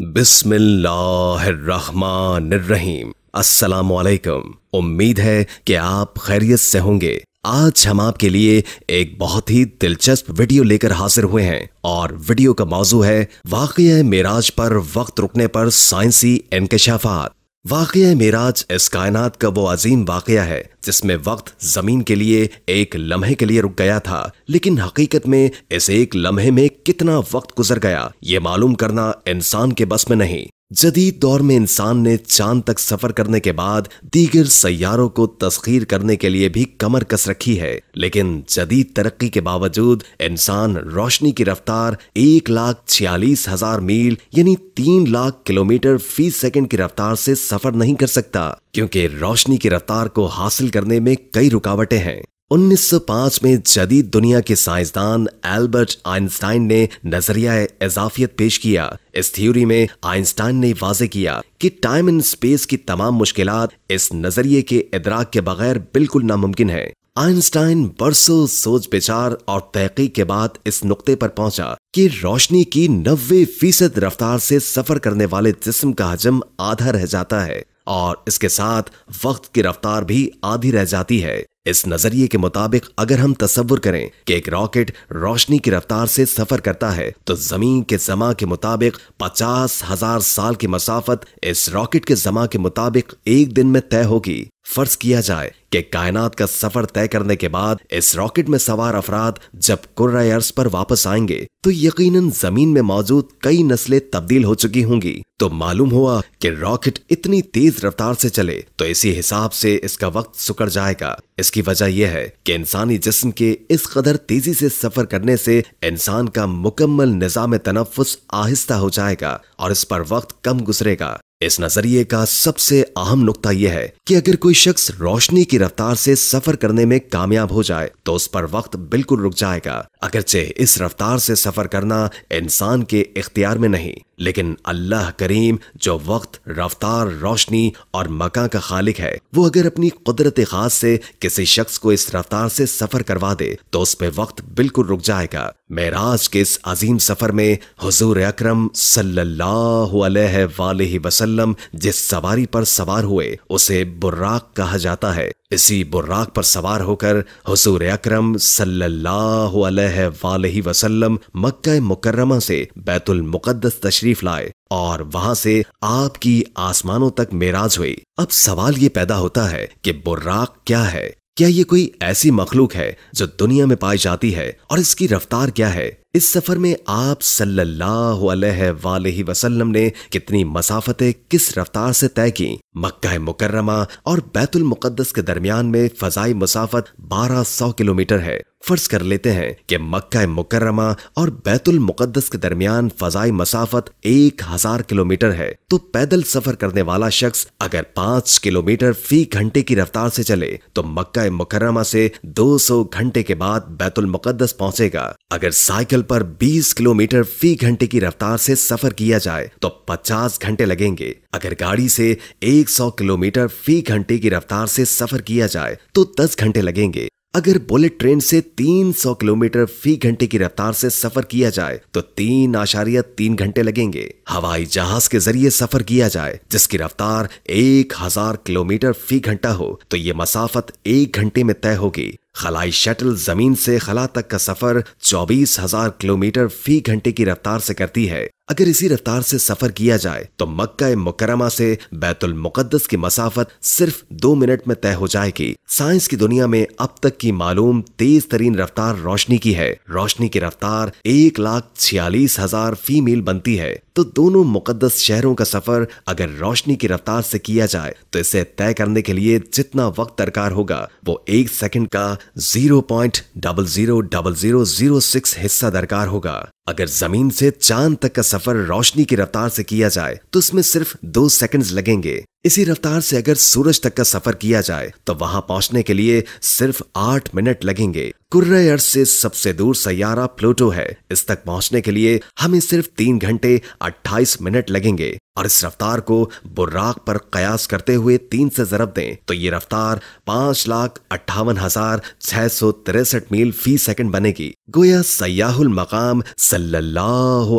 बिस्मिल्लाहिर्रहमानिर्रहीम अस्सलाम वालेकुम उम्मीद है कि आप खैरियत से होंगे आज हम आपके लिए एक बहुत ही दिलचस्प वीडियो लेकर हाजिर हुए हैं और वीडियो का मौजू है वाक़ मेराज पर वक्त रुकने पर साइंसी इंकशाफात वाक़ मेराज इस कायनात का वो अजीम वाक़ है जिसमें वक्त जमीन के लिए एक लम्हे के लिए रुक गया था लेकिन हकीकत में इस एक लम्हे में कितना वक्त गुजर गया ये मालूम करना इंसान के बस में नहीं जदीद दौर में इंसान ने चांद तक सफर करने के बाद दीगर सैारों को तस्खीर करने के लिए भी कमर कस रखी है लेकिन जदीद तरक्की के बावजूद इंसान रोशनी की रफ्तार एक लाख छियालीस हजार मील यानी तीन लाख किलोमीटर फी सेकंड की रफ्तार से सफर नहीं कर सकता क्योंकि रोशनी की रफ्तार को हासिल करने में कई रुकावटें हैं 1905 में जदीद दुनिया के साइंसदान एल्बर्ट आइंस्टाइन ने नजरिया इजाफियत पेश किया इस थ्योरी में आइंस्टाइन ने वाजे किया कि टाइम एंड स्पेस की तमाम मुश्किल इस नजरिए के इदराक के बगैर बिल्कुल नामुमकिन है आइंस्टाइन बरसों सोच विचार और तहकीक के बाद इस नुक्ते पर पहुंचा कि रोशनी की 90 फीसद रफ्तार से सफर करने वाले जिस्म का हजम आधा रह जाता है और इसके साथ वक्त की रफ्तार भी आधी रह जाती है इस नजरिए के मुताबिक अगर हम तस्वुर करें कि एक रॉकेट रोशनी की रफ्तार से सफर करता है तो जमीन के जमा के मुताबिक पचास हजार साल की मसाफत इस रॉकेट के जमा के मुताबिक एक दिन में तय होगी फर्ज किया जाए कि कायनात का सफर तय करने के बाद इस रॉकेट में सवार अफराद जब अर्ज पर वापस आएंगे तो यकीनन जमीन में मौजूद कई नस्लें तब्दील हो चुकी होंगी तो मालूम हुआ कि रॉकेट इतनी तेज रफ्तार से चले तो इसी हिसाब से इसका वक्त सुकड़ जाएगा इसकी वजह यह है कि इंसानी जिस्म के इस कदर तेजी से सफर करने से इंसान का मुकम्मल निज़ाम तनफस आहिस्ता हो जाएगा और इस पर वक्त कम गुजरेगा इस नजरिए का सबसे अहम नुकता यह है कि अगर कोई शख्स रोशनी की रफ्तार से सफर करने में कामयाब हो जाए तो उस पर वक्त बिल्कुल रुक जाएगा अगरचे इस रफ्तार से सफर करना इंसान के इख्तियार में नहीं लेकिन अल्लाह करीम जो वक्त रफ्तार रोशनी और मका का खालिक है वो अगर अपनी कुदरत खास से किसी शख्स को इस रफ्तार से सफर करवा दे तो उस पर वक्त बिल्कुल रुक जाएगा मेराज के इस अजीम सफर में हजूर अक्रम वसल्लम जिस सवारी पर सवार हुए उसे बुर्राक कहा जाता है इसी बुर्राक पर सवार होकर हजूर अक्रम वसल्लम मक्का मुकर्रमा से बैतुल मुकद्दस तशरीफ लाए और वहां से आपकी आसमानों तक मेराज हुई अब सवाल ये पैदा होता है कि बुर्राक क्या है क्या ये कोई ऐसी मखलूक है जो दुनिया में पाई जाती है और इसकी रफ्तार क्या है इस सफर में आप सल्लल्लाहु अलैहि वसल्लम ने कितनी मसाफतें किस रफ्तार से तय की मक्का मुकर्रमा और बैतुल मुकद्दस के दरमियान में फजाई मुसाफत 1200 किलोमीटर है फर्ज कर लेते हैं कि मक्का मुकर्रमा और बैतुल मुकद्दस के दरमियान फजाई मसाफत एक हजार किलोमीटर है तो पैदल सफर करने वाला शख्स अगर पांच किलोमीटर फी घंटे की रफ्तार से चले तो मक्का मुकर्रमा से 200 घंटे के बाद बैतुल मुकद्दस पहुंचेगा अगर साइकिल पर 20 किलोमीटर फी घंटे की रफ्तार से सफर किया जाए तो 50 घंटे लगेंगे अगर गाड़ी से 100 किलोमीटर फी घंटे की रफ्तार से सफर किया जाए तो 10 घंटे लगेंगे अगर बुलेट ट्रेन से 300 किलोमीटर फी घंटे की रफ्तार से सफर किया जाए तो तीन आशारिया तीन घंटे लगेंगे हवाई जहाज के जरिए सफर किया जाए जिसकी रफ्तार 1000 किलोमीटर फी घंटा हो तो ये मसाफत एक घंटे में तय होगी खलाई शटल जमीन से खला तक का सफर 24,000 किलोमीटर फी घंटे की रफ्तार से करती है अगर इसी रफ्तार से सफर किया जाए तो मक्का मुकरमा से बैतुल मुकद्दस की मसाफत सिर्फ दो मिनट में तय हो जाएगी साइंस की दुनिया में अब तक की मालूम तेज तरीन रफ्तार रोशनी की है रोशनी की रफ्तार एक लाख छियालीस हजार फीमेल बनती है तो दोनों मुकद्दस शहरों का सफर अगर रोशनी की रफ्तार से किया जाए तो इसे तय करने के लिए जितना वक्त दरकार होगा वो एक सेकंड का zero point double zero double zero zero six हिस्सा दरकार होगा अगर जमीन से चांद तक का सफर रोशनी की रफ्तार से किया जाए तो उसमें सिर्फ दो सेकंड्स लगेंगे इसी रफ्तार से अगर सूरज तक का सफर किया जाए तो वहां पहुंचने के लिए सिर्फ आठ मिनट लगेंगे कुर्रे अर्थ से सबसे दूर सैारा प्लूटो है इस तक पहुंचने के लिए हमें सिर्फ तीन घंटे अट्ठाईस मिनट लगेंगे और इस रफ्तार को बुर्राक पर कयास करते हुए तीन से जरब दें तो ये रफ्तार पांच लाख अट्ठावन हजार छह सौ तिरसठ मील फी सेकंड बनेगी गोया सयाहुल मकाम सल्लाह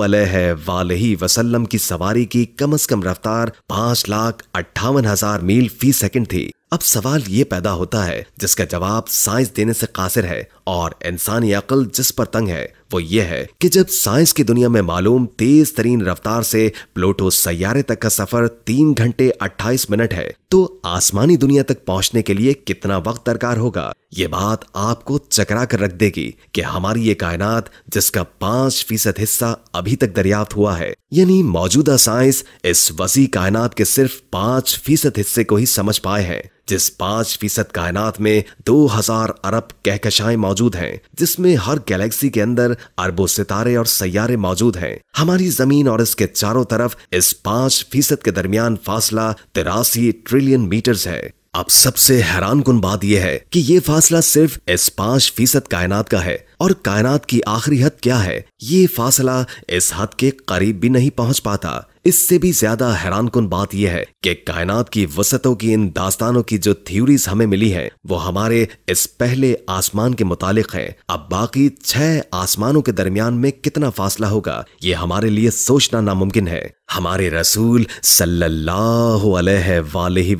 वसल्लम की सवारी की कम अज कम रफ्तार पांच लाख अट्ठावन हजार मील फी सेकंड थी अब सवाल ये पैदा होता है जिसका जवाब साइंस देने से कासिर है और इंसानी अकल जिस पर तंग है वो ये है कि जब साइंस की दुनिया में मालूम तेज तरीन रफ्तार से प्लूटो सैारे तक का सफर तीन घंटे अट्ठाईस मिनट है तो आसमानी दुनिया तक पहुंचने के लिए कितना वक्त दरकार होगा ये बात आपको चकरा कर रख देगी कि हमारी ये कायनात जिसका पांच फीसद हिस्सा अभी तक दरियाफ्त हुआ है यानी मौजूदा साइंस इस वसी कायनात के सिर्फ पांच फीसद हिस्से को ही समझ पाए हैं जिस पांच फीसद कायनात में दो हजार अरब कहकशाएं मौजूद हैं जिसमें हर गैलेक्सी के अंदर अरबों सितारे और सैारे मौजूद हैं हमारी जमीन और इसके चारों तरफ इस पांच फीसद के दरमियान फासला तिरासी ट्रिलियन मीटर्स है अब सबसे हैरान कन बात यह है कि ये फासला सिर्फ इस पांच फीसद कायनात का है और कायनात की आखिरी हद क्या है ये फासला इस हद के करीब भी नहीं पहुंच पाता इससे भी ज्यादा हैरान कन बात यह है कि कायनात की वसतों की इन दास्तानों की जो थ्योरीज हमें मिली है वो हमारे इस पहले आसमान के मुतालिक है अब बाकी छह आसमानों के दरमियान में कितना फासला होगा ये हमारे लिए सोचना नामुमकिन है हमारे रसूल सल्लल्लाहु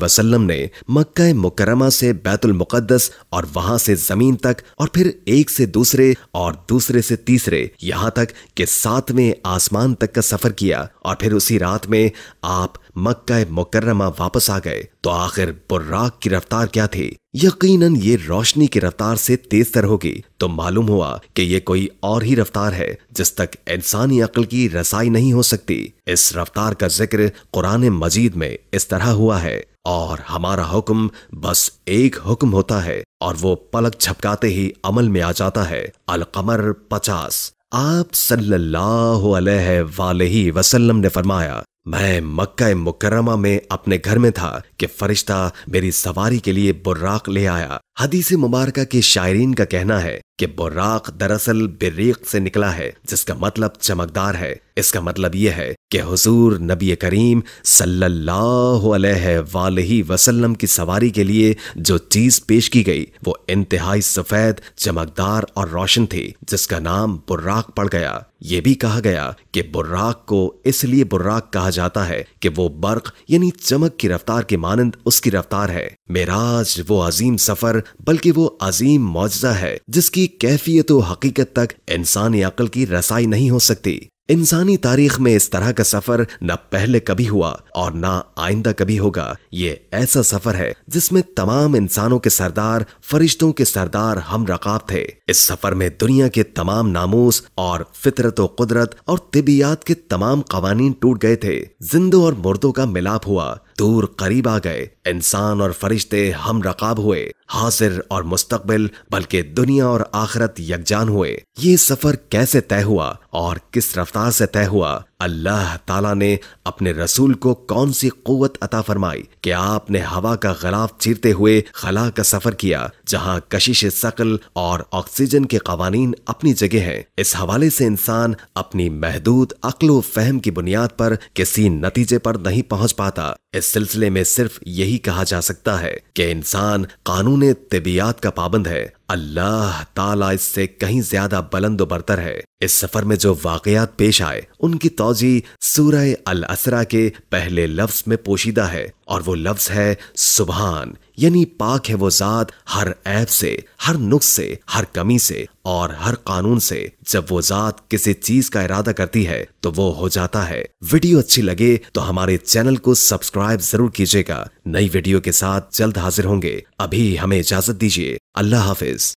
वसल्लम ने मक्का मुकरमा से बैतुल मुकद्दस और वहां से जमीन तक और फिर एक से दूसरे से और दूसरे से तीसरे यहां तक कि सातवें आसमान तक का सफर किया और फिर उसी रात में आप मक्का मुकर्रमा वापस आ गए तो आखिर बुर्राक की रफ्तार क्या थी यकीनन ये रोशनी की रफ्तार से तेज तर होगी तो मालूम हुआ कि ये कोई और ही रफ्तार है जिस तक इंसानी अकल की रसाई नहीं हो सकती इस रफ्तार का जिक्र कुरान मजीद में इस तरह हुआ है और हमारा हुक्म बस एक हुक्म होता है और वो पलक झपकाते ही अमल में आ जाता है अलकमर पचास आप सल्लल्लाहु अलैहि वसल्लम ने फरमाया मैं मक्का मुकरमा में अपने घर में था कि फरिश्ता मेरी सवारी के लिए बुर्राक ले आया हदीस मुबारका के शायरीन का कहना है कि बुर्राक दरअसल बिरीक से निकला है जिसका मतलब चमकदार है इसका मतलब यह है कि हुजूर नबी करीम सल्लल्लाहु अलैहि वसल्लम की सवारी के लिए जो चीज पेश की गई वो इंतहाई सफेद चमकदार और रोशन थी जिसका नाम बुर्राक पड़ गया ये भी कहा गया कि बुर्राक को इसलिए बुर्राक कहा जाता है कि वो बर्क यानी चमक की रफ्तार के मानंद उसकी रफ्तार है मेराज वो अजीम सफर बल्कि वो अजीम मुआजा है जिसकी कैफियत हकीकत तक इंसानी अकल की रसाई नहीं हो सकती इंसानी तारीख में इस तरह का सफर न पहले कभी हुआ और न आइंदा कभी होगा ये ऐसा सफर है जिसमें तमाम इंसानों के सरदार फरिश्तों के सरदार हम रकाब थे इस सफर में दुनिया के तमाम नामूस और फितरत व कुदरत और तिबियात के तमाम कवानीन टूट गए थे जिंदों और मुर्दों का मिलाप हुआ दूर करीब आ गए इंसान और फरिश्ते हम रकाब हुए हाजिर और मुस्तकबिल बल्कि दुनिया और आखिरत यकजान हुए ये सफर कैसे तय हुआ और किस रफ्तार से तय हुआ अल्लाह ताला ने अपने रसूल को कौन सी कुत अता फरमाई कि आपने हवा का गलाफ चीरते हुए खला का सफर किया जहां कशिश शक्ल और ऑक्सीजन के कवानीन अपनी जगह हैं इस हवाले से इंसान अपनी महदूद व फहम की बुनियाद पर किसी नतीजे पर नहीं पहुंच पाता इस सिलसिले में सिर्फ यही कहा जा सकता है कि इंसान कानून तबियात का पाबंद है अल्लाह ताला इससे कहीं ज्यादा बुलंद बरतर है इस सफर में जो वाकयात पेश आए उनकी तोजी सूरह अल असरा के पहले लफ्ज में पोशीदा है और वो लफ्ज है सुबहान यानी पाक है वो जात हर ऐप से हर नुक्स से हर कमी से और हर कानून से जब वो जात किसी चीज का इरादा करती है तो वो हो जाता है वीडियो अच्छी लगे तो हमारे चैनल को सब्सक्राइब जरूर कीजिएगा नई वीडियो के साथ जल्द हाजिर होंगे अभी हमें इजाजत दीजिए अल्लाह हाफिज